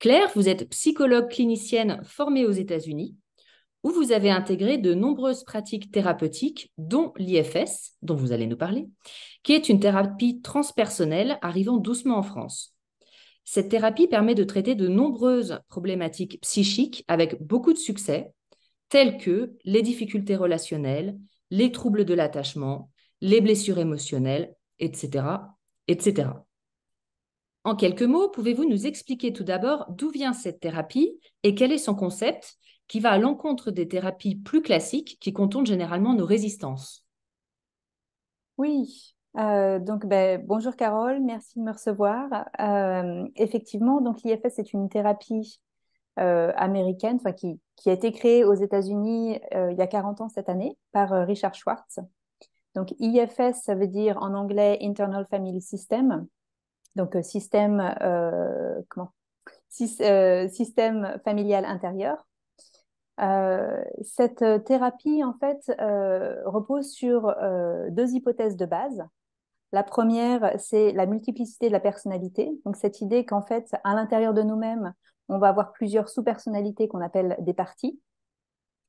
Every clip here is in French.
Claire, vous êtes psychologue clinicienne formée aux États-Unis, où vous avez intégré de nombreuses pratiques thérapeutiques, dont l'IFS, dont vous allez nous parler, qui est une thérapie transpersonnelle arrivant doucement en France. Cette thérapie permet de traiter de nombreuses problématiques psychiques avec beaucoup de succès, telles que les difficultés relationnelles, les troubles de l'attachement, les blessures émotionnelles, etc. etc. En quelques mots, pouvez-vous nous expliquer tout d'abord d'où vient cette thérapie et quel est son concept qui va à l'encontre des thérapies plus classiques qui contournent généralement nos résistances Oui, euh, donc ben, bonjour Carole, merci de me recevoir. Euh, effectivement, donc l'IFS est une thérapie euh, américaine qui, qui, a été créée aux États-Unis il y a 40 ans cette année par Richard Schwartz. Donc IFS, ça veut dire en anglais Internal Family System donc euh, système, euh, comment euh, système familial intérieur. cette thérapie, en fait, repose sur deux hypothèses de base. La première, c'est la multiplicité de la personnalité. Donc, cette idée qu'en fait, à l'intérieur de nous-mêmes, on va avoir plusieurs sous-personnalités qu'on appelle des parties.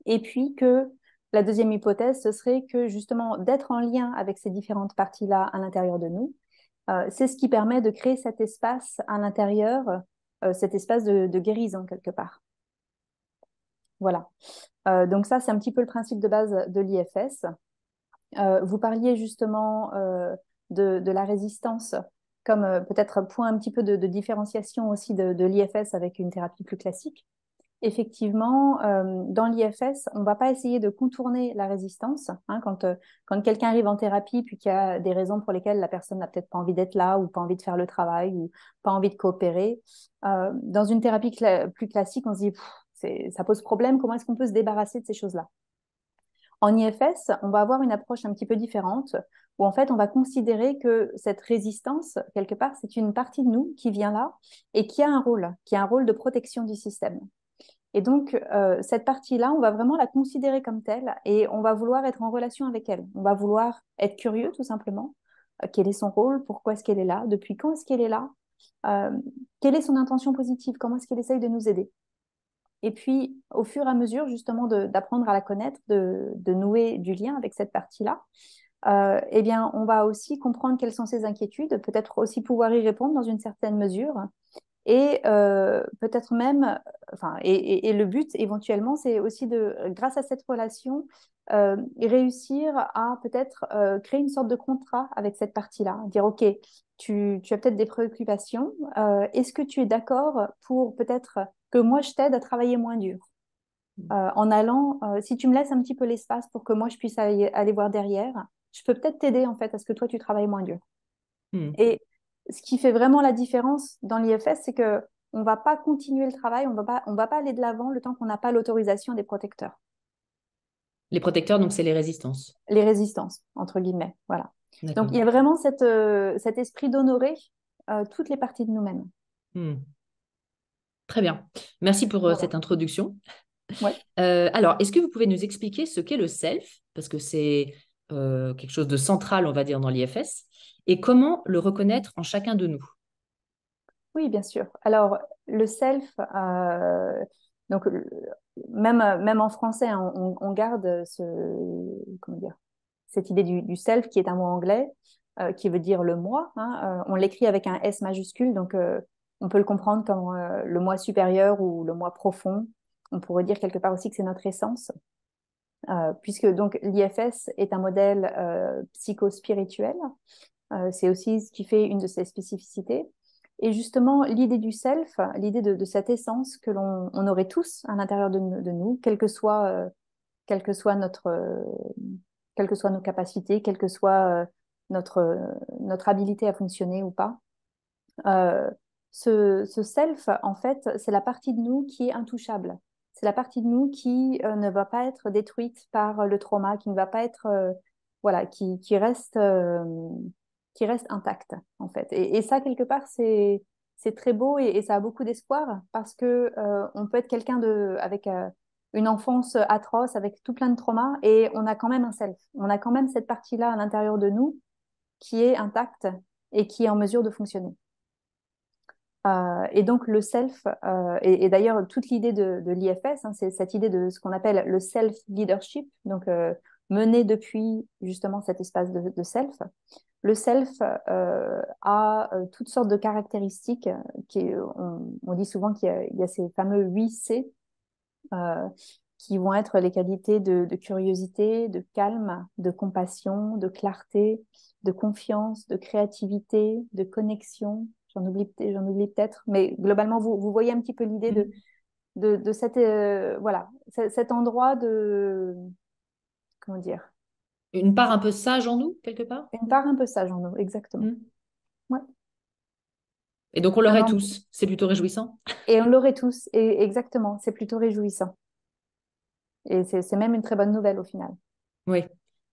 Et puis que la deuxième hypothèse, ce serait que justement d'être en lien avec ces différentes parties-là à l'intérieur de nous, euh, c'est ce qui permet de créer cet espace à l'intérieur, euh, cet espace de, guérison quelque part. Voilà. Euh, donc ça, c'est un petit peu le principe de base de l'IFS. vous parliez justement de, la résistance comme peut-être point un petit peu de, différenciation aussi de l'IFS avec une thérapie plus classique effectivement, euh, dans l'IFS, on ne va pas essayer de contourner la résistance. Hein, euh, quand quelqu'un arrive en thérapie, puis qu'il y a des raisons pour lesquelles la personne n'a peut-être pas envie d'être là, ou pas envie de faire le travail, ou pas envie de coopérer, euh, dans une thérapie plus classique, on se dit, ça pose problème, comment est-ce qu'on peut se débarrasser de ces choses-là en IFS, on va avoir une approche un petit peu différente, où en fait, on va considérer que cette résistance, quelque part, c'est une partie de nous qui vient là et qui a un rôle, qui a un rôle de protection du système. Et donc, euh, cette partie-là, on va vraiment la considérer comme telle et on va vouloir être en relation avec elle. On va vouloir être curieux, tout simplement. Euh, quel est son rôle Pourquoi est-ce qu'elle est là Depuis quand est-ce qu'elle est là euh, Quelle est son intention positive Comment est-ce qu'elle essaye de nous aider Et puis, au fur et à mesure, justement, d'apprendre à la connaître, de, de, nouer du lien avec cette partie-là, eh bien, on va aussi comprendre quelles sont ses inquiétudes, peut-être aussi pouvoir y répondre dans une certaine mesure et euh, peut-être même, enfin, et, le but éventuellement, c'est aussi de, grâce à cette relation, euh, réussir à peut-être euh, créer une sorte de contrat avec cette partie-là. Dire, OK, tu, as peut-être des préoccupations. Est-ce que tu es d'accord pour peut-être que moi, je t'aide à travailler moins dur mmh. En allant, si tu me laisses un petit peu l'espace pour que moi, je puisse aller, aller voir derrière, je peux peut-être t'aider en fait à ce que toi, tu travailles moins dur. Mmh. Et ce qui fait vraiment la différence dans l'IFS, c'est que on va pas continuer le travail, on va pas, va pas aller de l'avant le temps qu'on n'a pas l'autorisation des protecteurs. Les protecteurs, donc, c'est les résistances. Les résistances, entre guillemets, voilà. Donc, il y a vraiment euh, cet esprit d'honorer euh, toutes les parties de nous-mêmes. Hmm. Très bien. Merci pour euh, cette introduction. alors, est-ce que vous pouvez nous expliquer ce qu'est le self Parce que c'est euh, quelque chose de central, on va dire, dans l'IFS, et comment le reconnaître en chacun de nous Oui, bien sûr. Alors, le self, euh, donc, même, même en français, hein, on, garde ce, cette idée du, self qui est un mot anglais, euh, qui veut dire le moi. Hein, on l'écrit avec un S majuscule, donc on peut le comprendre comme le moi supérieur ou le moi profond. On pourrait dire quelque part aussi que c'est notre essence. Euh, puisque donc l'IFS est un modèle euh, psychospirituel. Euh, c'est aussi ce qui fait une de ses spécificités. Et justement, l'idée du self, l'idée de, cette essence que l'on aurait tous à l'intérieur de, nous, que soit, quelles que soient nos capacités, quelle que soit notre, notre habilité à fonctionner ou pas. ce self, en fait, c'est la partie de nous qui est intouchable, c'est la partie de nous qui euh, ne va pas être détruite par euh, le trauma, qui ne va pas être, euh, voilà, qui, reste, intacte en fait. Et, ça quelque part c'est très beau et, ça a beaucoup d'espoir parce que on peut être quelqu'un de avec une enfance atroce avec tout plein de traumas et on a quand même un self, on a quand même cette partie là à l'intérieur de nous qui est intacte et qui est en mesure de fonctionner. Euh, et donc le self, euh, et, d'ailleurs toute l'idée de, l'IFS, hein, c'est cette idée de ce qu'on appelle le self-leadership, donc euh, mené depuis justement cet espace de, self. Le self a toutes sortes de caractéristiques, qui, on, dit souvent qu'il y, a ces fameux 8 C, qui vont être les qualités de, curiosité, de calme, de compassion, de clarté, de confiance, de créativité, de connexion, J'en oublie, peut-être, mais globalement, vous, voyez un petit peu l'idée de, mmh. cette, euh, voilà, cet endroit de. Comment dire Une part un peu sage en nous, quelque part Une part un peu sage en nous, exactement. Mmh. Et donc on l'aurait tous, c'est plutôt réjouissant. Et on l'aurait tous, et exactement, c'est plutôt réjouissant. Et c'est même une très bonne nouvelle au final. Oui.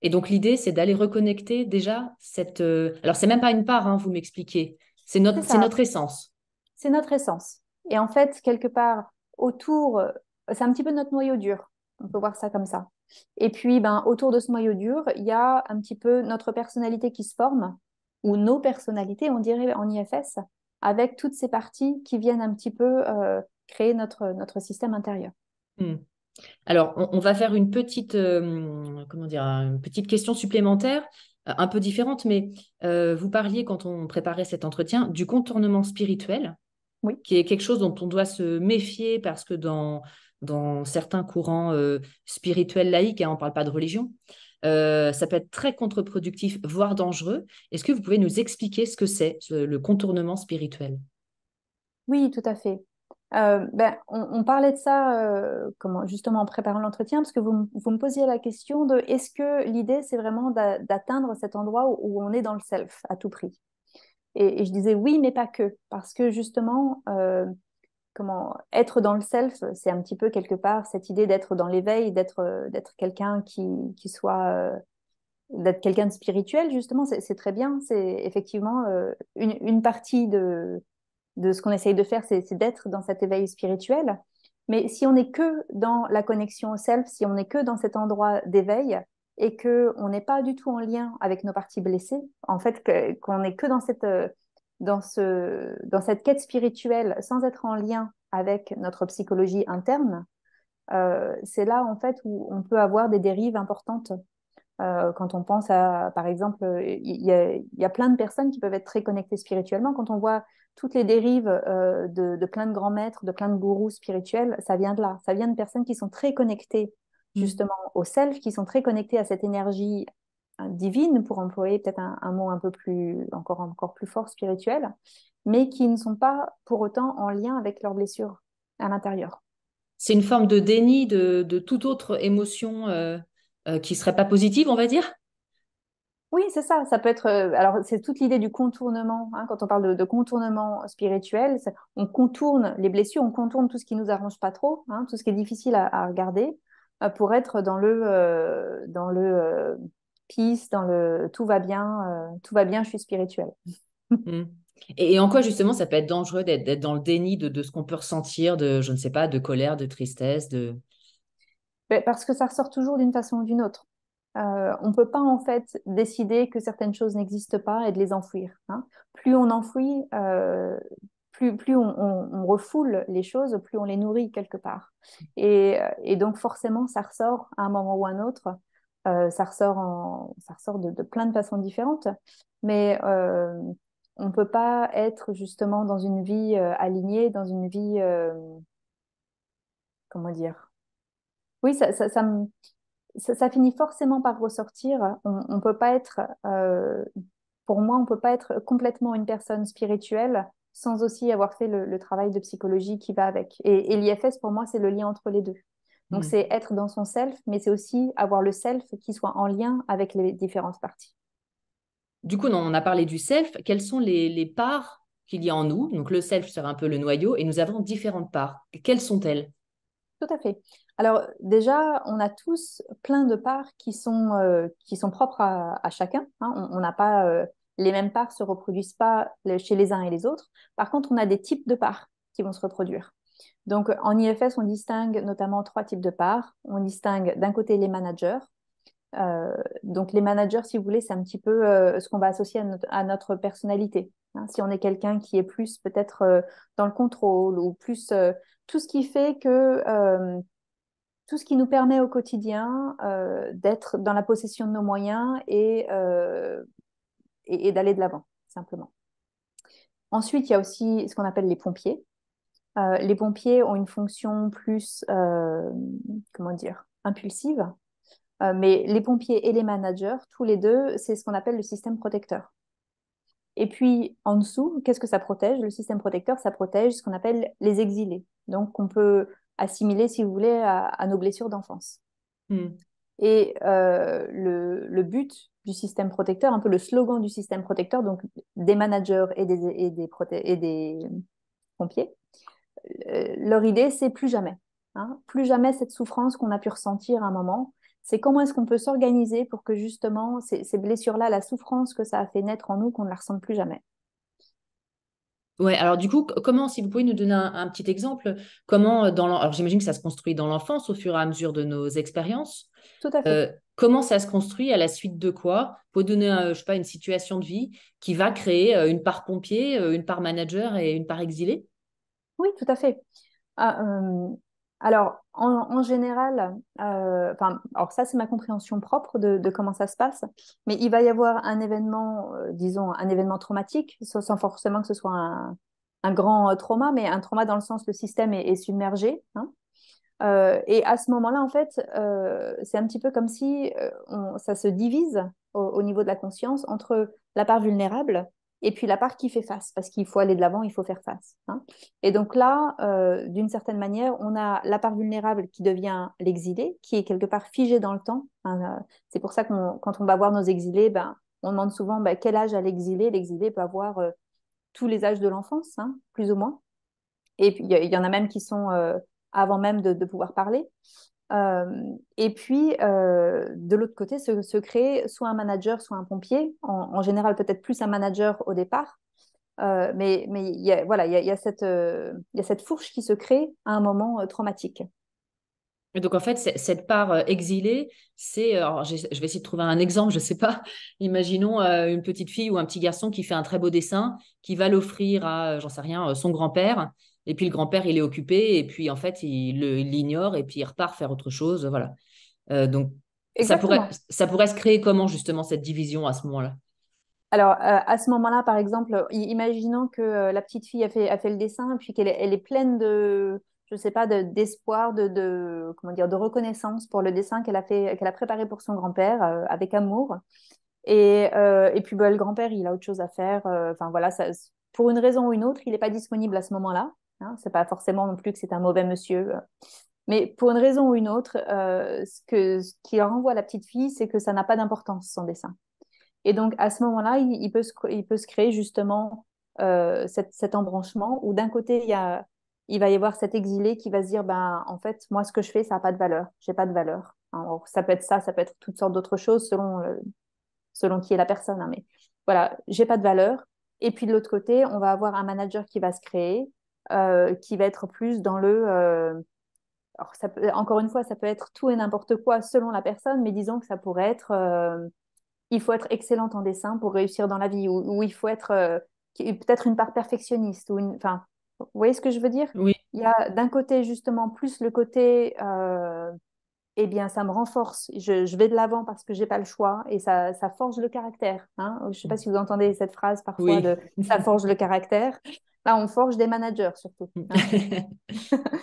Et donc l'idée, c'est d'aller reconnecter déjà cette... Alors, euh, Alors c'est même pas une part, hein, vous m'expliquez, c'est notre, essence. C'est notre essence. Et en fait, quelque part, autour, euh, c'est un petit peu notre noyau dur. On peut voir ça comme ça. Et puis, ben, autour de ce noyau dur, il y a un petit peu notre personnalité qui se forme, ou nos personnalités, on dirait en IFS, avec toutes ces parties qui viennent un petit peu euh, créer notre, notre système intérieur. Hmm. Alors, on, va faire une petite, euh, comment dire, une petite question supplémentaire euh, un peu différente, mais euh, vous parliez quand on préparait cet entretien du contournement spirituel, oui. qui est quelque chose dont on doit se méfier parce que dans, dans certains courants euh, spirituels laïques, et hein, on ne parle pas de religion, ça peut être très contre-productif, voire dangereux. Est-ce que vous pouvez nous expliquer ce que c'est le contournement spirituel Oui, tout à fait. Euh, ben, on, parlait de ça euh, comment, justement en préparant l'entretien, parce que vous, vous, me posiez la question de est-ce que l'idée, c'est vraiment d'atteindre cet endroit où, on est dans le self à tout prix et, je disais oui, mais pas que, parce que justement, euh, comment être dans le self, c'est un petit peu quelque part cette idée d'être dans l'éveil, d'être quelqu'un qui, qui, soit d'être quelqu'un de spirituel, justement, c'est très bien. C'est effectivement une, partie de, de ce qu'on essaye de faire, c'est d'être dans cet éveil spirituel. Mais si on n'est que dans la connexion au self, si on n'est que dans cet endroit d'éveil et que on n'est pas du tout en lien avec nos parties blessées, en fait, qu'on n'est que dans cette, euh, dans, ce, dans cette quête spirituelle sans être en lien avec notre psychologie interne, euh, c'est là en fait où on peut avoir des dérives importantes. Euh, quand on pense à, par exemple, il y, y, a plein de personnes qui peuvent être très connectées spirituellement. Quand on voit toutes les dérives euh, de, plein de grands maîtres, de plein de gourous spirituels, ça vient de là. Ça vient de personnes qui sont très connectées mm. justement au self, qui sont très connectées à cette énergie euh, divine, pour employer peut-être un, mot un peu plus, encore, encore plus fort, spirituel, mais qui ne sont pas pour autant en lien avec leurs blessures à l'intérieur. C'est une forme de déni de, toute autre émotion euh, qui ne serait pas positive, on va dire oui, c'est ça. Ça peut être. Euh, alors, c'est toute l'idée du contournement. Hein, quand on parle de, contournement spirituel, on contourne les blessures, on contourne tout ce qui nous arrange pas trop, hein, tout ce qui est difficile à, regarder, euh, pour être dans le euh, dans le peace, dans le tout va bien, tout va bien, je suis spirituel. Mmh. Et, en quoi justement ça peut être dangereux d'être dans le déni de, de ce qu'on peut ressentir, de je ne sais pas, de colère, de tristesse, de ben, parce que ça ressort toujours d'une façon ou d'une autre. Euh, on ne peut pas en fait décider que certaines choses n'existent pas et de les enfouir. Hein. Plus on enfouit, euh, plus, plus on, refoule les choses, plus on les nourrit quelque part. Et, donc forcément, ça ressort à un moment ou à un autre. Euh, ça ressort, ça ressort de, plein de façons différentes. Mais on ne peut pas être justement dans une vie alignée, dans une vie... comment dire oui, ça, ça, me, ça, finit forcément par ressortir. On, peut pas être, euh, pour moi, on peut pas être complètement une personne spirituelle sans aussi avoir fait le, travail de psychologie qui va avec. Et, l'IFS, pour moi, c'est le lien entre les deux. Donc, mm. c'est être dans son self, mais c'est aussi avoir le self qui soit en lien avec les différentes parties. Du coup, non, on a parlé du self. Quelles sont les, les parts qu'il y a en nous Donc, le self serait un peu le noyau, et nous avons différentes parts. Quelles sont-elles tout à fait. Alors déjà, on a tous plein de parts qui sont, euh, qui sont propres à, chacun. Hein. On n'a pas euh, les mêmes parts se reproduisent pas chez les uns et les autres. Par contre, on a des types de parts qui vont se reproduire. Donc en IFS, on distingue notamment trois types de parts. On distingue d'un côté les managers. Euh, donc les managers, si vous voulez, c'est un petit peu ce qu'on va associer à notre, personnalité. Hein. Si on est quelqu'un qui est plus peut-être dans le contrôle ou plus tout ce qui fait que euh, tout ce qui nous permet au quotidien euh, d'être dans la possession de nos moyens et, euh, et, et d'aller de l'avant, simplement. Ensuite, il y a aussi ce qu'on appelle les pompiers. les pompiers ont une fonction plus, comment dire, impulsive. mais les pompiers et les managers, tous les deux, c'est ce qu'on appelle le système protecteur. Et puis, en dessous, qu'est-ce que ça protège Le système protecteur, ça protège ce qu'on appelle les exilés, donc qu'on peut assimiler, si vous voulez, à, nos blessures d'enfance. Hmm. Et euh, le, but du système protecteur, un peu le slogan du système protecteur, donc des managers et des, pompiers, euh, leur idée, c'est plus jamais. Hein. plus jamais cette souffrance qu'on a pu ressentir à un moment. C'est comment est-ce qu'on peut s'organiser pour que justement ces, ces blessures-là, la souffrance que ça a fait naître en nous, qu'on ne la ressente plus jamais. Oui, alors du coup, comment, si vous pouvez nous donner un, petit exemple, comment euh, dans alors j'imagine que ça se construit dans l'enfance au fur et à mesure de nos expériences. Tout à fait. Euh, comment ça se construit à la suite de quoi pour donner, je euh, je sais pas, une situation de vie qui va créer une part pompier, une part manager et une part exilée Oui, tout à fait. Ah, alors, en, général, euh, ça, c'est ma compréhension propre de, comment ça se passe, mais il va y avoir un événement, euh, disons, un événement traumatique, sans forcément que ce soit un, grand euh, trauma, mais un trauma dans le sens le système est, submergé. Hein. et à ce moment-là, en fait, c'est un petit peu comme si ça se divise au, niveau de la conscience entre la part vulnérable, et puis la part qui fait face, parce qu'il faut aller de l'avant, il faut faire face. Hein. Et donc là, euh, d'une certaine manière, on a la part vulnérable qui devient l'exilé, qui est quelque part figée dans le temps. Hein, euh, c'est pour ça que quand on va voir nos exilés, ben, on demande souvent ben, quel âge a l'exilé. L'exilé peut avoir euh, tous les âges de l'enfance, hein, plus ou moins. Et puis il y, en a même qui sont avant même de, de pouvoir parler et puis, de l'autre côté, se, crée soit un manager, soit un pompier. En, général, peut-être plus un manager au départ. mais mais y a, voilà, il y a, y, cette, y a cette fourche qui se crée à un moment traumatique. donc en fait, cette part exilée, c'est, je vais essayer de trouver un exemple, je ne sais pas, imaginons une petite fille ou un petit garçon qui fait un très beau dessin, qui va l'offrir à, j'en sais rien, son grand-père, et puis le grand-père, il est occupé, et puis en fait, il l'ignore, et puis il repart faire autre chose. Voilà. Euh, donc, ça pourrait, ça pourrait se créer comment justement cette division à ce moment-là alors, euh, à ce moment-là, par exemple, imaginons que euh, la petite fille a fait, a fait le dessin, puis qu'elle elle est pleine de, je sais pas, d'espoir, de, comment dire, de reconnaissance pour le dessin qu'elle a fait, qu'elle a préparé pour son grand-père avec amour. Et, et puis, bah, le grand-père, il a autre chose à faire. Enfin voilà, pour une raison ou une autre, il n'est pas disponible à ce moment-là. Hein, c'est pas forcément non plus que c'est un mauvais monsieur. Euh. Mais pour une raison ou une autre, euh, ce, que, qui renvoie à la petite fille, c'est que ça n'a pas d'importance, son dessin. Et donc, à ce moment-là, il, il, peut, se, il peut se créer justement euh, cette, cet embranchement où d'un côté, il, y a, il va y avoir cet exilé qui va se dire, ben, en fait, moi, ce que je fais, ça n'a pas de valeur. J'ai pas de valeur. Hein, ça peut être ça, ça peut être toutes sortes d'autres choses selon, selon qui est la personne. Hein, mais voilà, j'ai pas de valeur. Et puis de l'autre côté, on va avoir un manager qui va se créer, euh, qui va être plus dans le... Euh, encore une fois, ça peut être tout et n'importe quoi selon la personne, mais disons que ça pourrait être... Euh, il faut être excellente en dessin pour réussir dans la vie, ou, il faut être peut-être une part perfectionniste, ou Enfin, vous voyez ce que je veux dire Oui. Il y a d'un côté justement plus le côté eh bien, ça me renforce. Je, vais de l'avant parce que j'ai pas le choix et ça, forge le caractère. Hein. Je sais pas si vous entendez cette phrase parfois de ça forge le caractère. Là, on forge des managers surtout. Hein.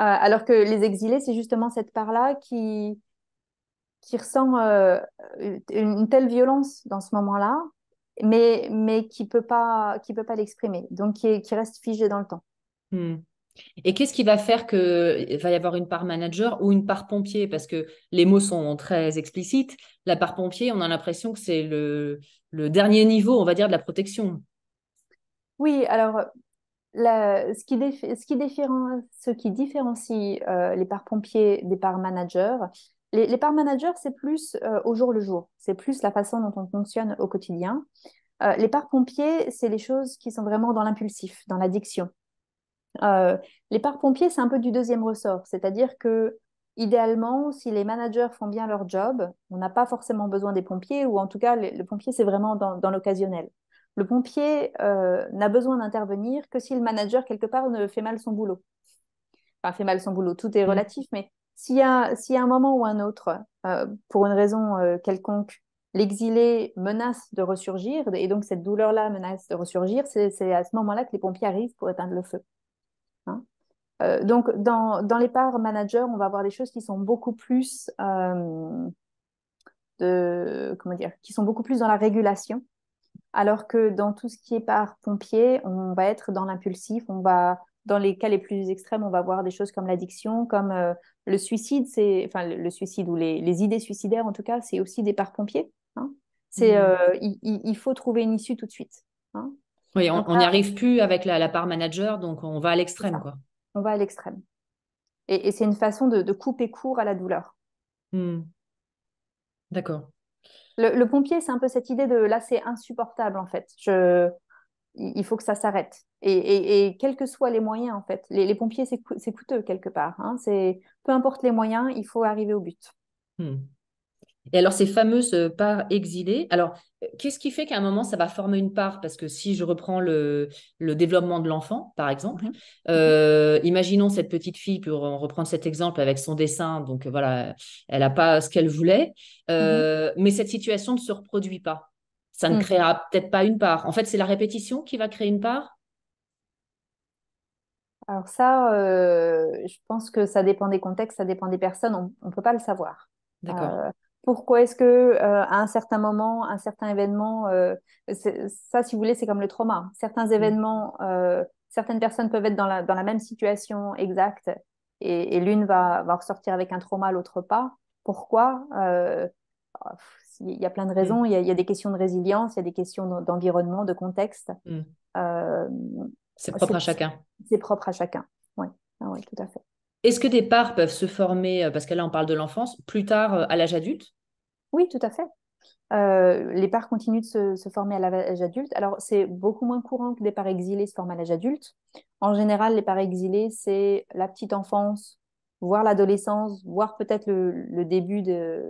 Euh, alors que les exilés, c'est justement cette part-là qui, ressent euh, une telle violence dans ce moment-là, mais, qui peut pas, peut pas l'exprimer, donc qui, reste figé dans le temps. Hmm. Et qu'est-ce qui va faire qu'il va y avoir une part manager ou une part pompier Parce que les mots sont très explicites. La part pompier, on a l'impression que c'est le, dernier niveau, on va dire, de la protection. Oui, alors ce, qui ce, qui différencie euh, les parts pompiers des parts managers, les, parts managers, c'est plus euh, au jour le jour, c'est plus la façon dont on fonctionne au quotidien. Euh, les parts pompiers, c'est les choses qui sont vraiment dans l'impulsif, dans l'addiction. Euh, les parts pompiers, c'est un peu du deuxième ressort, c'est-à-dire que idéalement, si les managers font bien leur job, on n'a pas forcément besoin des pompiers, ou en tout cas, le, pompier, c'est vraiment dans, l'occasionnel. Le pompier euh, n'a besoin d'intervenir que si le manager, quelque part, ne fait mal son boulot. Enfin, fait mal son boulot, tout est mmh. relatif, mais s'il y, a, un moment ou un autre, euh, pour une raison quelconque, l'exilé menace de ressurgir, et donc cette douleur-là menace de ressurgir, c'est à ce moment-là que les pompiers arrivent pour éteindre le feu. Euh, donc, dans, les parts manager, on va avoir des choses qui sont beaucoup plus euh, de, dire, qui sont beaucoup plus dans la régulation, alors que dans tout ce qui est par pompier, on va être dans l'impulsif, on va dans les cas les plus extrêmes, on va voir des choses comme l'addiction, comme euh, le suicide, c'est enfin le, suicide ou les, idées suicidaires en tout cas, c'est aussi des parts pompiers. Hein. c'est mmh. il, faut trouver une issue tout de suite. Hein oui, on n'y arrive plus avec la, la part manager, donc on va à l'extrême, quoi on va à l'extrême. Et, c'est une façon de, couper court à la douleur. Hmm. D'accord. Le, pompier, c'est un peu cette idée de là, c'est insupportable en fait. Je, il faut que ça s'arrête. Et, quels que soient les moyens en fait. Les, pompiers, c'est coûteux quelque part. Hein. C'est peu importe les moyens, il faut arriver au but. Hmm. Et alors, ces fameuses euh, parts exilées, alors, euh, qu'est-ce qui fait qu'à un moment, ça va former une part Parce que si je reprends le, développement de l'enfant, par exemple, mhm. euh, imaginons cette petite fille, pour reprendre cet exemple avec son dessin, donc voilà, elle n'a pas ce qu'elle voulait, mhm. mais cette situation ne se reproduit pas. Ça ne hmm. créera peut-être pas une part. En fait, c'est la répétition qui va créer une part alors ça, je pense que ça dépend des contextes, ça dépend des personnes, on ne peut pas le savoir. D'accord pourquoi est-ce que euh, à un certain moment, un certain événement, euh, ça, si vous voulez, c'est comme le trauma. Certains mmh. événements, euh, certaines personnes peuvent être dans la, même situation exacte et, l'une va, ressortir avec un trauma, l'autre pas. Pourquoi Il y a plein de mmh. raisons. Il, y a, des questions de résilience, il y a des questions d'environnement, de contexte. Mmh. c'est propre à chacun. C'est propre à chacun. Oui, ah, tout à fait. Est-ce que des parts peuvent se former, euh, parce que là on parle de l'enfance, plus tard euh, à l'âge adulte Oui, tout à fait. Euh, les parts continuent de se, se former à l'âge adulte. Alors, c'est beaucoup moins courant que des parts exilées se forment à l'âge adulte. En général, les parts exilées, c'est la petite enfance, voire l'adolescence, voire peut-être le, début, de,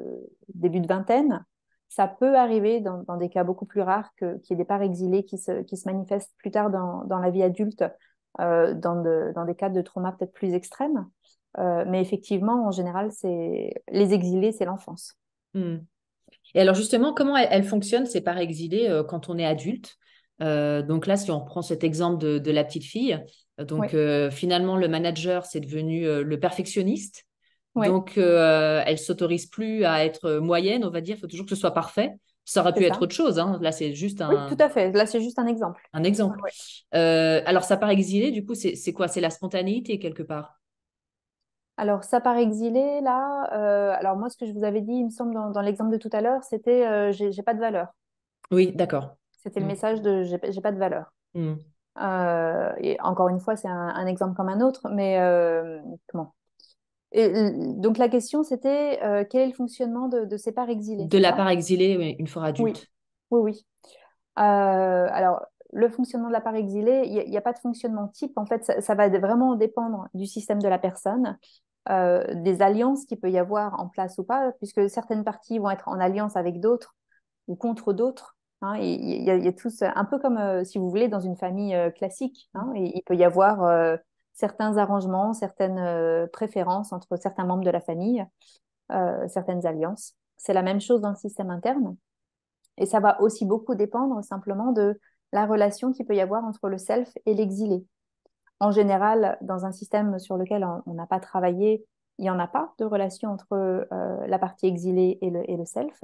début de vingtaine. Ça peut arriver dans, des cas beaucoup plus rares qu'il y ait des parts exilées qui se, qui se manifestent plus tard dans, dans la vie adulte, dans, de, dans des cas de trauma peut-être plus extrêmes. Euh, mais effectivement, en général, c'est les exilés, c'est l'enfance. Hmm. Et alors justement, comment elle, fonctionne ces par exilées euh, quand on est adulte euh, Donc là, si on reprend cet exemple de, la petite fille, donc finalement, le manager, c'est devenu le perfectionniste. Donc, elle s'autorise plus à être moyenne, on va dire. Il faut toujours que ce soit parfait. Ça aurait pu être autre chose. Hein. Là, c'est juste un. tout à fait. Là, c'est juste un exemple. Un exemple. alors, sa part exilée, du coup, c'est quoi C'est la spontanéité quelque part alors, ça part exilé, là, euh, alors moi, ce que je vous avais dit, il me semble, dans, l'exemple de tout à l'heure, c'était euh, j'ai, pas de valeur. Oui, d'accord. C'était le mm. message de j'ai, pas de valeur. Mm. Euh, et encore une fois, c'est un, exemple comme un autre, mais comment et, donc la question, c'était quel est le fonctionnement de, de ces parts exilées De la part exilée, une fois adulte. Oui, oui. oui. alors, le fonctionnement de la part exilée, il n'y a, pas de fonctionnement type. En fait, ça, va vraiment dépendre du système de la personne, euh, des alliances qu'il peut y avoir en place ou pas, puisque certaines parties vont être en alliance avec d'autres ou contre d'autres. Hein. il, y, a tous, un peu comme, euh, si vous voulez, dans une famille euh, classique, hein, il peut y avoir certains arrangements, certaines préférences entre certains membres de la famille, certaines alliances. C'est la même chose dans le système interne. Et ça va aussi beaucoup dépendre simplement de la relation qu'il peut y avoir entre le self et l'exilé. En général, dans un système sur lequel on n'a pas travaillé, il n'y en a pas de relation entre euh, la partie exilée et le, et le self,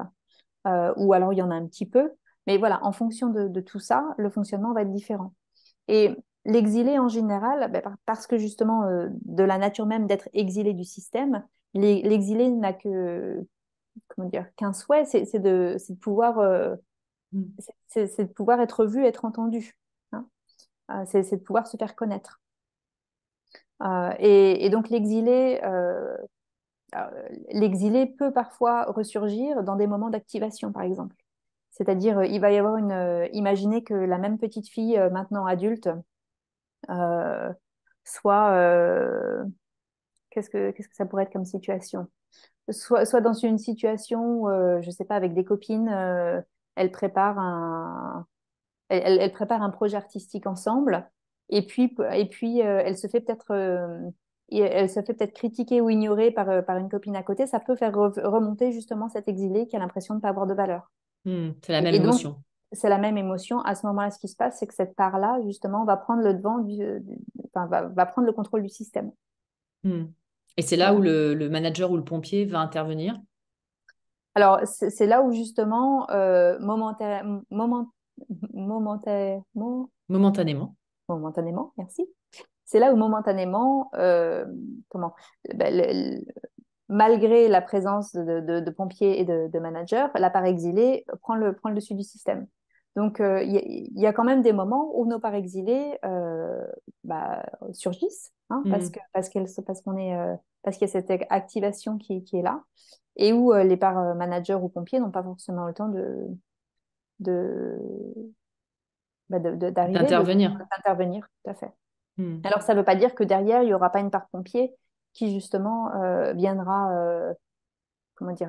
euh, ou alors il y en a un petit peu. Mais voilà, en fonction de, tout ça, le fonctionnement va être différent. Et l'exilé en général, ben, parce que justement, euh, de la nature même d'être exilé du système, l'exilé n'a que, comment dire, qu'un souhait, c'est de, de, pouvoir Mm. C'est de pouvoir être vu, être entendu. Hein. Euh, c'est de pouvoir se faire connaître. Euh, et, donc l'exilé, euh, l'exilé peut parfois ressurgir dans des moments d'activation, par exemple. C'est-à-dire, il va y avoir une. imaginez que la même petite fille, maintenant adulte, soit qu'est-ce que qu'est-ce que ça pourrait être comme situation soit, soit dans une situation je sais pas avec des copines elle prépare un, un projet artistique ensemble. Et puis, et puis euh, elle se fait peut-être euh, elle se fait peut-être critiquer ou ignorer par, euh, par une copine à côté. Ça peut faire remonter justement cet exilé qui a l'impression de ne pas avoir de valeur. Hmm, c'est la même émotion. C'est la même émotion. À ce moment-là, ce qui se passe, c'est que cette part-là, justement, va prendre le devant, va, prendre le contrôle du système. Hmm. Et c'est là où le, manager ou le pompier va intervenir alors, c'est là où justement, euh, momentanément. Momentanément, merci. C'est là où momentanément, euh, comment, bah, malgré la présence de, pompiers et de, de managers, part exilée prend le, prend le dessus du système. Donc, euh, il y, a quand même des moments où nos parts exilées euh, bah, surgissent, hein, parce mm. que est euh, parce qu'il y a cette activation qui, est là, et où les parts managers ou pompiers n'ont pas forcément le temps de de bah, d'arriver d'intervenir tout à fait. Mm. Alors ça ne veut pas dire que derrière il n'y aura pas une part pompier qui justement viendra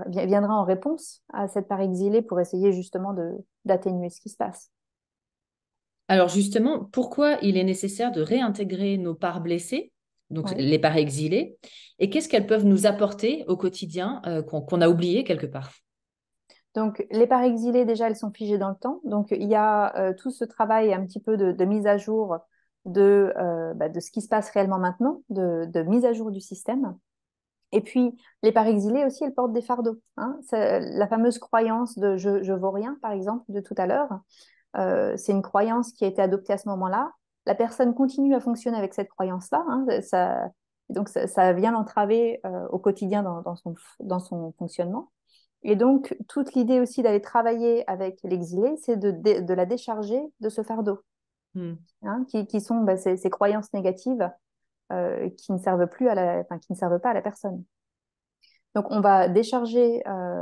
viendra en réponse à cette part exilée pour essayer justement d'atténuer ce qui se passe. Alors justement, pourquoi il est nécessaire de réintégrer nos parts blessées, donc les parts exilées, et qu'est-ce qu'elles peuvent nous apporter au quotidien euh, qu'on a oublié quelque part donc, les parts exilées, déjà, elles sont figées dans le temps. Donc, il y a euh, tout ce travail un petit peu de, mise à jour de, euh, bah, de ce qui se passe réellement maintenant, de mise à jour du système. Et puis, les parexilés aussi, elles portent des fardeaux. Hein. La fameuse croyance de je, je vaux rien, par exemple, de tout à l'heure, euh, c'est une croyance qui a été adoptée à ce moment-là. La personne continue à fonctionner avec cette croyance-là. Hein, donc, ça, vient l'entraver euh, au quotidien dans, son, dans son fonctionnement. Et donc, toute l'idée aussi d'aller travailler avec l'exilé, c'est de, de, la décharger de ce fardeau, mmh. hein, qui, qui, sont bah, ces, croyances négatives euh, qui ne servent plus à la, enfin, qui ne servent pas à la personne. Donc on va décharger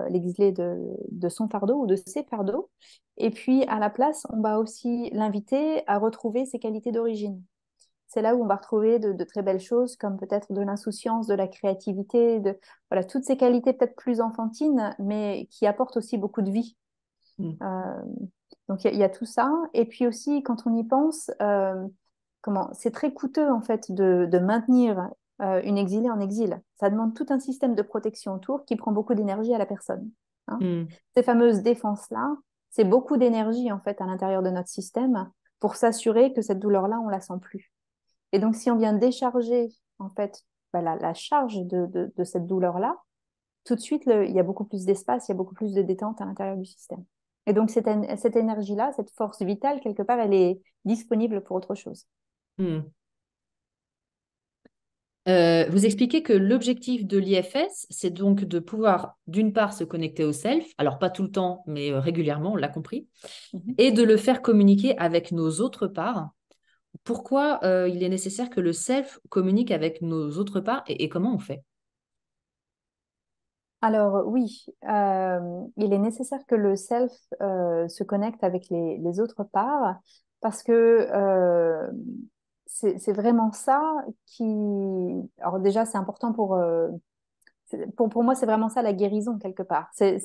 l'exilé euh, de, son fardeau ou de ses fardeaux, et puis à la place, on va aussi l'inviter à retrouver ses qualités d'origine. C'est là où on va retrouver de, très belles choses, comme peut-être de l'insouciance, de la créativité, de voilà toutes ces qualités peut-être plus enfantines, mais qui apportent aussi beaucoup de vie. Hmm. Euh, donc il y, a tout ça. Et puis aussi, quand on y pense, c'est très coûteux en fait de, maintenir euh, une exilée en exil. Ça demande tout un système de protection autour qui prend beaucoup d'énergie à la personne. Hein. Mm. Ces fameuses défenses-là, c'est beaucoup d'énergie en fait à l'intérieur de notre système pour s'assurer que cette douleur-là, on la sent plus. Et donc, si on vient décharger en fait bah, la, charge de, cette douleur-là, tout de suite, il y a beaucoup plus d'espace, il y a beaucoup plus de détente à l'intérieur du système. Et donc, cette énergie-là, cette force vitale, quelque part, elle est disponible pour autre chose. Hmm. Euh, vous expliquez que l'objectif de l'IFS, c'est donc de pouvoir, d'une part, se connecter au self, alors pas tout le temps, mais euh, régulièrement, on l'a compris, mhm. et de le faire communiquer avec nos autres parts. Pourquoi euh, il est nécessaire que le self communique avec nos autres parts et, comment on fait alors oui, il est nécessaire que le self se connecte avec les, les autres parts parce que c'est vraiment ça qui. Alors déjà, c'est important euh, pour, pour, moi, c'est vraiment ça la guérison quelque part. C'est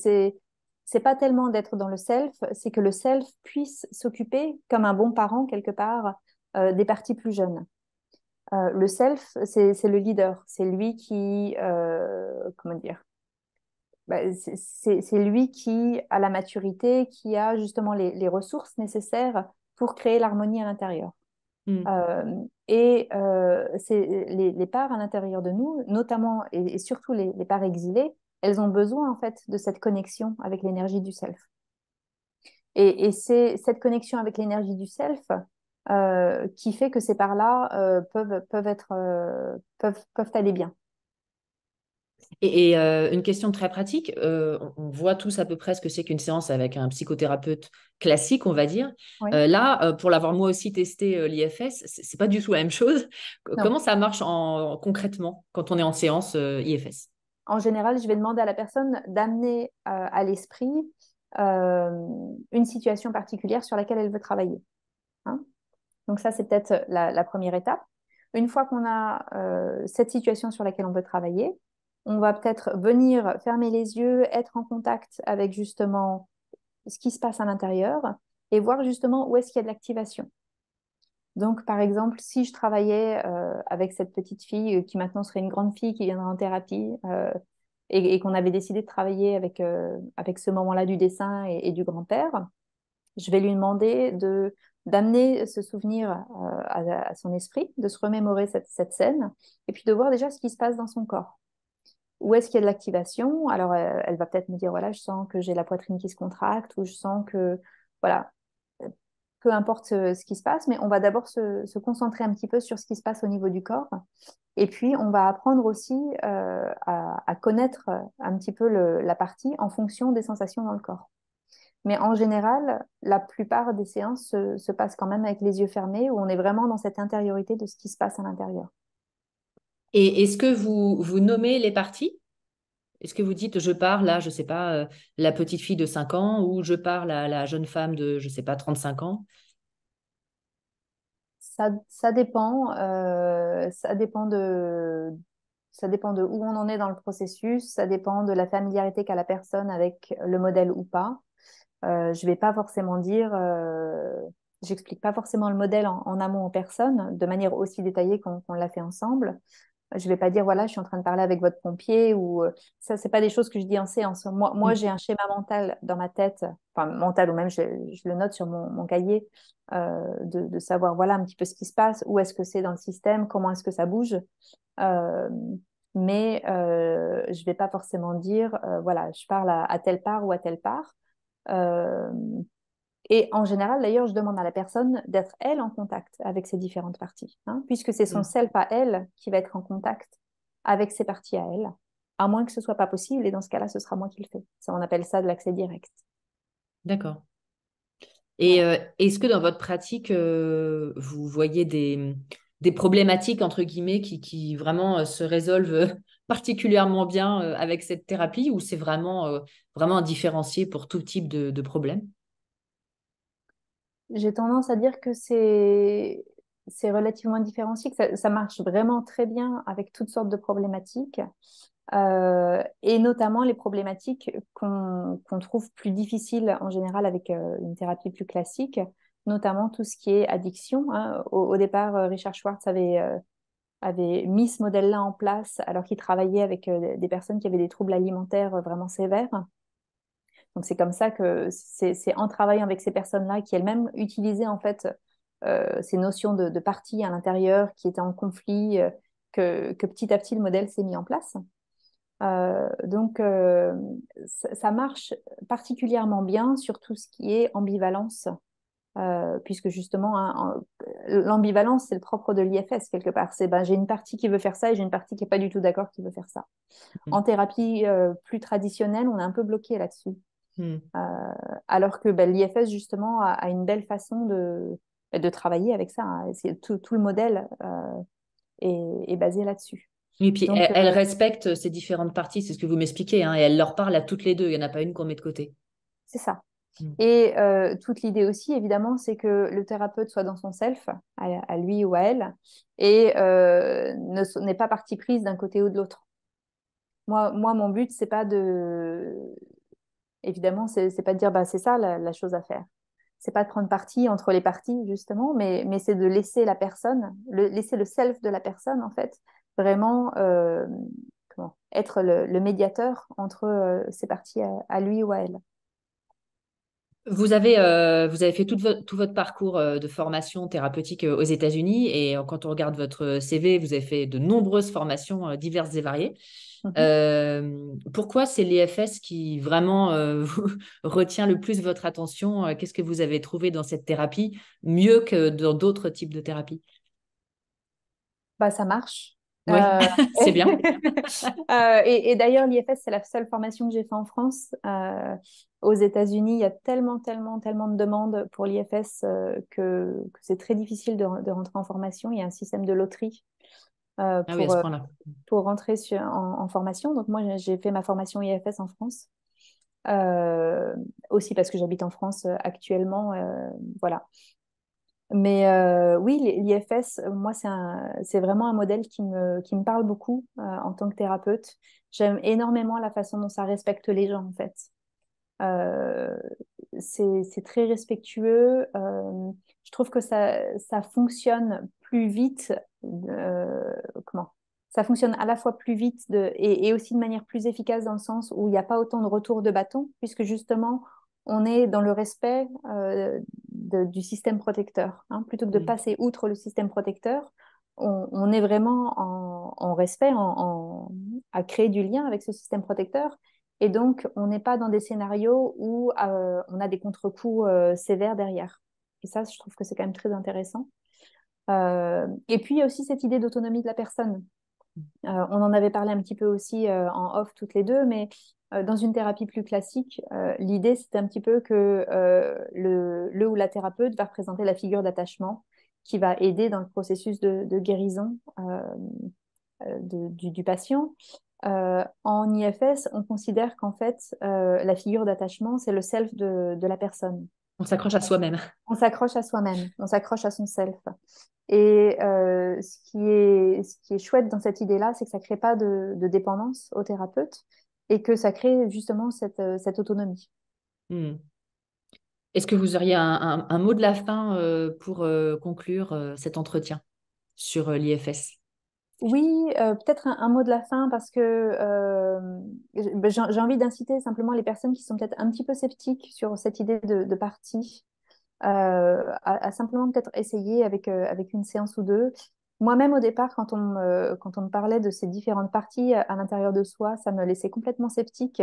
c'est pas tellement d'être dans le self, c'est que le self puisse s'occuper comme un bon parent quelque part euh, des parties plus jeunes. Euh, le self, c'est le leader, c'est lui qui comment dire. Bah, c'est lui qui a la maturité, qui a justement les ressources nécessaires pour créer l'harmonie à l'intérieur. Mm. et c'est les, parts à l'intérieur de nous, notamment et, surtout les, parts exilées, elles ont besoin en fait de cette connexion avec l'énergie du self. Et, c'est cette connexion avec l'énergie du self qui fait que ces parts-là peuvent, peuvent, être, peuvent, peuvent aller bien. Et, euh, une question très pratique, euh, on, voit tous à peu près ce que c'est qu'une séance avec un psychothérapeute classique, on va dire. Euh, là, pour l'avoir moi aussi testé l'IFS, c'est pas du tout la même chose. Comment ça marche en, concrètement quand on est en séance IFS En général, je vais demander à la personne d'amener à l'esprit une situation particulière sur laquelle elle veut travailler. Hein. Donc ça, c'est peut-être la, première étape. Une fois qu'on a cette situation sur laquelle on veut travailler, on va peut-être venir fermer les yeux, être en contact avec justement ce qui se passe à l'intérieur et voir justement où est-ce qu'il y a de l'activation. Donc, par exemple, si je travaillais euh, avec cette petite fille euh, qui maintenant serait une grande fille qui viendra en thérapie euh, et, qu'on avait décidé de travailler avec, avec ce moment-là du dessin et, du grand-père, je vais lui demander de d'amener ce souvenir à, son esprit, de se remémorer cette scène et puis de voir déjà ce qui se passe dans son corps. Où est-ce qu'il y a de l'activation Alors, euh, elle va peut-être me dire, voilà, je sens que j'ai la poitrine qui se contracte, ou je sens que, voilà, euh, peu importe euh, ce, qui se passe, mais on va d'abord se, concentrer un petit peu sur ce qui se passe au niveau du corps. Et puis, on va apprendre aussi à, connaître un petit peu la partie en fonction des sensations dans le corps. Mais en général, la plupart des séances se, passent quand même avec les yeux fermés, où on est vraiment dans cette intériorité de ce qui se passe à l'intérieur. Et est-ce que vous, vous nommez les parties Est-ce que vous dites je parle là, je ne sais pas, euh, la petite fille de 5 ans ou je parle à la jeune femme de, je ne sais pas, 35 ans ça, dépend. Euh, ça dépend de. Ça dépend de où on en est dans le processus, ça dépend de la familiarité qu'a la personne avec le modèle ou pas. Euh, je ne vais pas forcément dire j'explique pas forcément le modèle en, amont en personne de manière aussi détaillée qu'on l'a fait ensemble je ne vais pas dire voilà, je suis en train de parler avec votre pompier ou euh, ça, c'est pas des choses que je dis en séance. Moi, moi mm. j'ai un schéma mental dans ma tête, enfin mental ou même je, le note sur mon, cahier euh, de, savoir voilà un petit peu ce qui se passe, où est-ce que c'est dans le système, comment est-ce que ça bouge. Euh, mais je je vais pas forcément dire voilà, je parle à, à, telle part ou à telle part. Et en général, d'ailleurs, je demande à la personne d'être elle en contact avec ses différentes parties, hein, puisque c'est son self mm. à elle qui va être en contact avec ses parties à elle, à moins que ce soit pas possible. Et dans ce cas-là, ce sera moi qui le fais. Ça, on appelle ça de l'accès direct. D'accord. Et euh, est-ce que dans votre pratique, euh, vous voyez des, des, problématiques, entre guillemets, qui, vraiment euh, se résolvent particulièrement bien avec cette thérapie ou c'est vraiment, vraiment indifférencié pour tout type de, de problème j'ai tendance à dire que c'est relativement différencié, que ça, marche vraiment très bien avec toutes sortes de problématiques, euh, et notamment les problématiques qu'on trouve plus difficiles en général avec euh, une thérapie plus classique, notamment tout ce qui est addiction. Hein. Au, départ, euh, Richard Schwartz avait mis ce modèle-là en place alors qu'il travaillait avec des personnes qui avaient des troubles alimentaires vraiment sévères. Donc c'est comme ça que c'est en travaillant avec ces personnes-là qui elles-mêmes utilisaient en fait euh, ces notions de, de parties à l'intérieur qui étaient en conflit euh, que, petit à petit le modèle s'est mis en place. Euh, donc ça, marche particulièrement bien sur tout ce qui est ambivalence. puisque justement, hein, l'ambivalence, c'est le propre de l'IFS quelque part. C'est ben, j'ai une partie qui veut faire ça et j'ai une partie qui n'est pas du tout d'accord qui veut faire ça. Mmh. En thérapie plus traditionnelle, on est un peu bloqué là-dessus. Hmm. Euh, alors que ben, l'IFS, justement, a, une belle façon de, de travailler avec ça. Hein. Tout, le modèle euh, est, basé là-dessus. Et puis, elle, euh, respecte ces différentes parties, c'est ce que vous m'expliquez, hein, et elle leur parle à toutes les deux, il n'y en a pas une qu'on met de côté. C'est ça. Hmm. Et toute l'idée aussi, évidemment, c'est que le thérapeute soit dans son self, à, lui ou à elle, et n'est pas partie prise d'un côté ou de l'autre. Moi, moi, mon but, c'est pas de Évidemment, ce n'est pas de dire bah, c'est ça la, chose à faire. C'est pas de prendre parti entre les parties, justement, mais, c'est de laisser la personne, laisser le self de la personne, en fait, vraiment euh, être le, médiateur entre euh, ses parties à, lui ou à elle. Vous avez, euh, vous avez fait tout, tout votre parcours euh, de formation thérapeutique euh, aux États-Unis et quand on regarde votre CV, vous avez fait de nombreuses formations diverses et variées. Mmh pourquoi c'est l'IFS qui vraiment retient le plus votre attention Qu'est-ce que vous avez trouvé dans cette thérapie mieux que dans d'autres types de thérapies bah, Ça marche. Oui, euh, c'est bien. Euh, et, d'ailleurs, l'IFS, c'est la seule formation que j'ai faite en France. Euh, aux États-Unis, il y a tellement, tellement, tellement de demandes pour l'IFS que, c'est très difficile de, rentrer en formation. Il y a un système de loterie ah pour, rentrer en, formation. Donc moi, j'ai fait ma formation IFS en France. aussi parce que j'habite en France actuellement. voilà. Mais euh, oui, l'IFS, moi, c'est vraiment un modèle qui me, qui me parle beaucoup euh, en tant que thérapeute. J'aime énormément la façon dont ça respecte les gens, en fait. Euh, c'est très respectueux. je trouve que ça, ça fonctionne plus vite. comment ça fonctionne à la fois plus vite de, et, aussi de manière plus efficace dans le sens où il n'y a pas autant de retour de bâton, puisque justement, on est dans le respect du système protecteur. Hein. Plutôt que de mm. passer outre le système protecteur, on, est vraiment en, respect, en, à créer du lien avec ce système protecteur. Et donc, on n'est pas dans des scénarios où euh, on a des contre-coups euh, sévères derrière. Et ça, je trouve que c'est quand même très intéressant. Euh, et puis, il y a aussi cette idée d'autonomie de la personne. Euh, on en avait parlé un petit peu aussi euh, en off toutes les deux, mais euh, dans une thérapie plus classique, l'idée c'est un petit peu que le, ou la thérapeute va représenter la figure d'attachement qui va aider dans le processus de, guérison du, patient. en IFS, on considère qu'en fait, la figure d'attachement, c'est le self de la personne. On s'accroche à soi-même. On s'accroche à soi-même, on s'accroche à son self. Et euh, ce, qui est, ce qui est chouette dans cette idée-là, c'est que ça ne crée pas de, dépendance au thérapeute et que ça crée justement cette, euh, cette autonomie. Hmm. Est-ce que vous auriez un, mot de la fin euh, pour conclure cet entretien sur l'IFS oui, euh, peut-être un, mot de la fin parce que euh, ben, j'ai envie d'inciter simplement les personnes qui sont peut-être un petit peu sceptiques sur cette idée de, de partie euh, à, simplement peut-être essayer avec, avec une séance ou deux. Moi-même au départ, quand on, me, quand on parlait de ces différentes parties à l'intérieur de soi, ça me laissait complètement sceptique.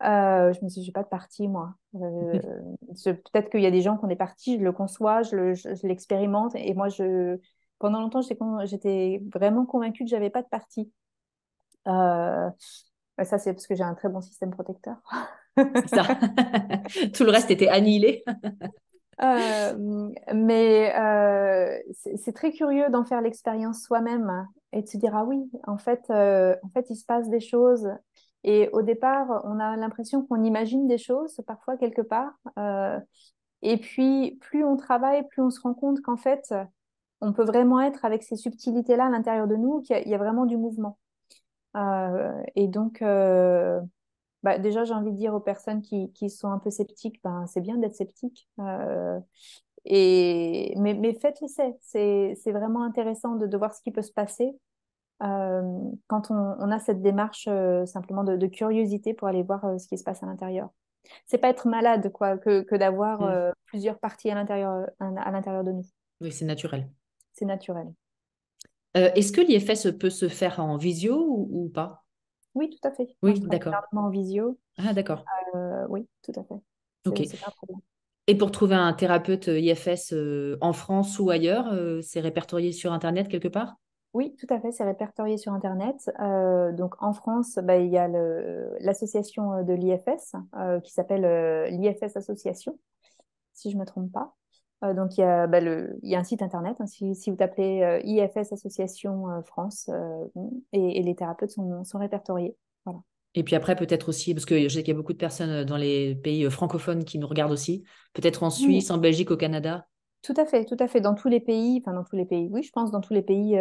je me suis dit, n'ai pas de partie, moi. peut-être qu'il y a des gens qui ont des parties, je le conçois, je l'expérimente, et moi, je, pendant longtemps, j'étais vraiment convaincue que j'avais pas de parti. Euh, ça, c'est parce que j'ai un très bon système protecteur. ça. Tout le reste était annihilé. Euh, mais euh, c'est très curieux d'en faire l'expérience soi-même et de se dire ah oui en fait euh, en fait il se passe des choses et au départ on a l'impression qu'on imagine des choses parfois quelque part euh, et puis plus on travaille plus on se rend compte qu'en fait on peut vraiment être avec ces subtilités-là à l'intérieur de nous, qu'il y, a vraiment du mouvement. Euh, et donc, euh, bah, déjà, j'ai envie de dire aux personnes qui, sont un peu sceptiques, ben, c'est bien d'être sceptique. Euh, et, mais, mais faites le C'est vraiment intéressant de, voir ce qui peut se passer quand on, a cette démarche simplement de, curiosité pour aller voir ce qui se passe à l'intérieur. C'est pas être malade quoi, que, d'avoir mmh. plusieurs parties à l'intérieur de nous. Oui, c'est naturel c'est naturel. Euh, est-ce que l'IFS peut se faire en visio ou, pas Oui, tout à fait. Oui, d'accord. En visio. Ah, d'accord. Euh, oui, tout à fait. Ok. Et pour trouver un thérapeute euh, IFS en France ou ailleurs, c'est répertorié sur Internet quelque part oui, tout à fait, c'est répertorié sur Internet. donc en France, bah, il y a l'association de l'IFS qui s'appelle l'IFS Association, si je ne me trompe pas. Euh, donc, il y, a, bah, il y a un site internet. Hein, si, vous tapez euh, IFS Association euh, France, et, les thérapeutes sont, répertoriés. Et puis après, peut-être aussi, parce que je sais qu'il y a beaucoup de personnes dans les pays francophones qui nous regardent aussi, peut-être en Suisse, en Belgique, au Canada. Tout à fait, tout à fait. Dans tous les pays, enfin dans tous les pays, oui, je pense, dans tous les pays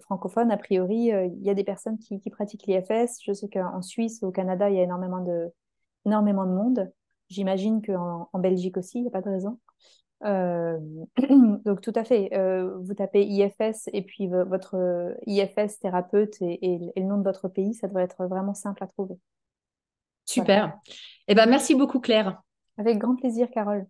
francophones, a priori, il y a des personnes qui, pratiquent l'IFS. Je sais qu'en Suisse, au Canada, il y a énormément de, énormément de monde. J'imagine qu'en en Belgique aussi, il n'y a pas de raison. donc tout à fait. vous tapez IFS et puis votre IFS thérapeute et, le nom de votre pays, ça devrait être vraiment simple à trouver. Super. et eh ben merci beaucoup Claire. Avec grand plaisir Carole.